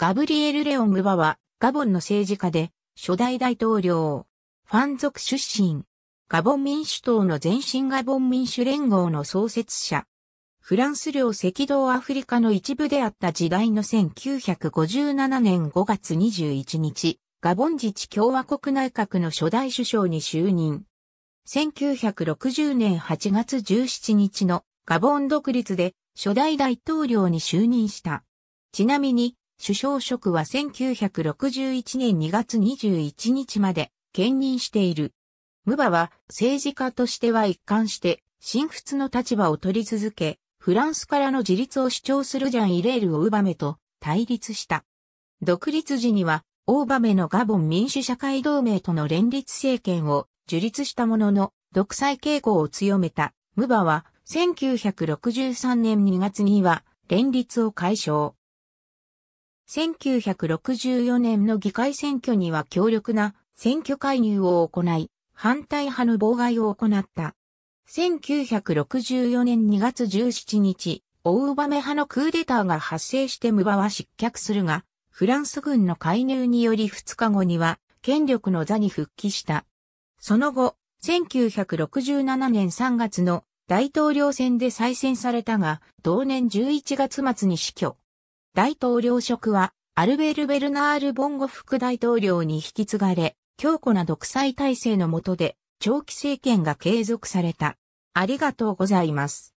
ガブリエル・レオン・ムバは、ガボンの政治家で、初代大統領、ファン族出身、ガボン民主党の前身ガボン民主連合の創設者、フランス領赤道アフリカの一部であった時代の1957年5月21日、ガボン自治共和国内閣の初代首相に就任。1960年8月17日のガボン独立で初代大統領に就任した。ちなみに、首相職は1961年2月21日まで兼任している。ムバは政治家としては一貫して、新仏の立場を取り続け、フランスからの自立を主張するジャン・イレール・をウバメと対立した。独立時には、オーバメのガボン民主社会同盟との連立政権を樹立したものの、独裁傾向を強めたムバは、1963年2月には連立を解消。1964年の議会選挙には強力な選挙介入を行い、反対派の妨害を行った。1964年2月17日、大バメ派のクーデターが発生してムバは失脚するが、フランス軍の介入により2日後には、権力の座に復帰した。その後、1967年3月の大統領選で再選されたが、同年11月末に死去。大統領職は、アルベール・ベルナール・ボンゴ副大統領に引き継がれ、強固な独裁体制の下で、長期政権が継続された。ありがとうございます。